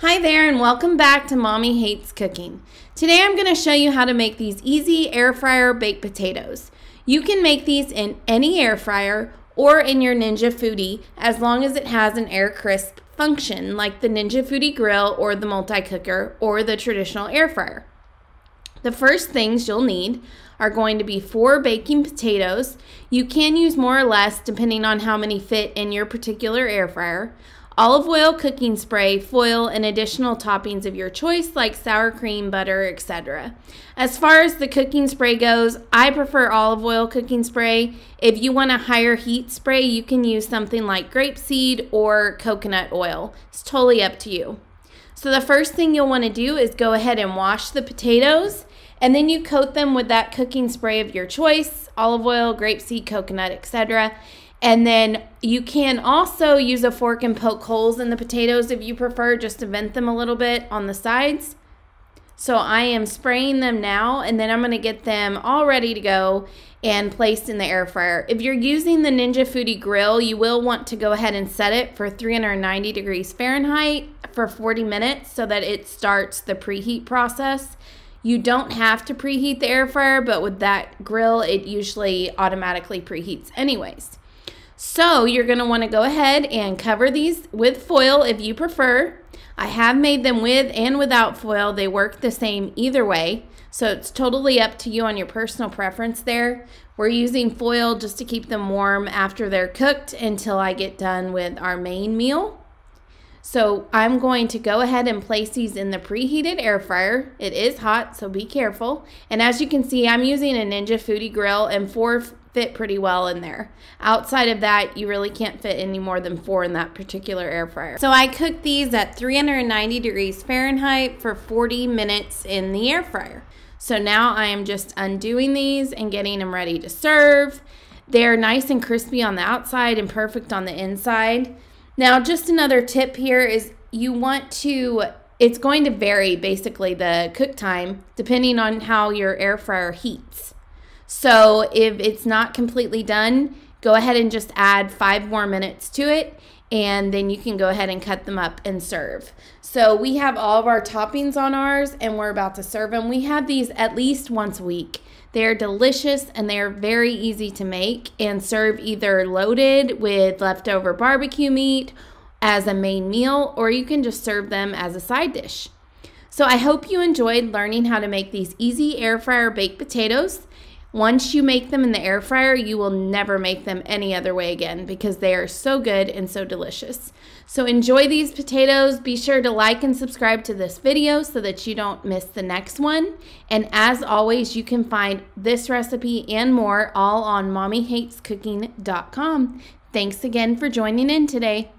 Hi there and welcome back to Mommy Hates Cooking. Today I'm going to show you how to make these easy air fryer baked potatoes. You can make these in any air fryer or in your Ninja Foodie as long as it has an air crisp function like the Ninja Foodie grill or the multi-cooker or the traditional air fryer. The first things you'll need are going to be four baking potatoes. You can use more or less depending on how many fit in your particular air fryer olive oil, cooking spray, foil, and additional toppings of your choice like sour cream, butter, etc. As far as the cooking spray goes, I prefer olive oil cooking spray. If you want a higher heat spray, you can use something like grapeseed or coconut oil. It's totally up to you. So the first thing you'll want to do is go ahead and wash the potatoes and then you coat them with that cooking spray of your choice, olive oil, grapeseed, coconut, etc. And then you can also use a fork and poke holes in the potatoes if you prefer, just to vent them a little bit on the sides. So I am spraying them now and then I'm going to get them all ready to go and placed in the air fryer. If you're using the Ninja Foodie grill, you will want to go ahead and set it for 390 degrees Fahrenheit for 40 minutes so that it starts the preheat process. You don't have to preheat the air fryer, but with that grill, it usually automatically preheats anyways. So you're going to want to go ahead and cover these with foil if you prefer. I have made them with and without foil. They work the same either way. So it's totally up to you on your personal preference there. We're using foil just to keep them warm after they're cooked until I get done with our main meal. So I'm going to go ahead and place these in the preheated air fryer. It is hot, so be careful. And as you can see, I'm using a Ninja Foodie Grill and four fit pretty well in there. Outside of that, you really can't fit any more than four in that particular air fryer. So I cooked these at 390 degrees Fahrenheit for 40 minutes in the air fryer. So now I am just undoing these and getting them ready to serve. They're nice and crispy on the outside and perfect on the inside. Now, just another tip here is you want to, it's going to vary basically the cook time depending on how your air fryer heats. So if it's not completely done, go ahead and just add five more minutes to it and then you can go ahead and cut them up and serve. So we have all of our toppings on ours and we're about to serve them. We have these at least once a week. They're delicious and they're very easy to make and serve either loaded with leftover barbecue meat as a main meal or you can just serve them as a side dish. So I hope you enjoyed learning how to make these easy air fryer baked potatoes. Once you make them in the air fryer, you will never make them any other way again because they are so good and so delicious. So enjoy these potatoes. Be sure to like and subscribe to this video so that you don't miss the next one. And as always, you can find this recipe and more all on mommyhatescooking.com. Thanks again for joining in today.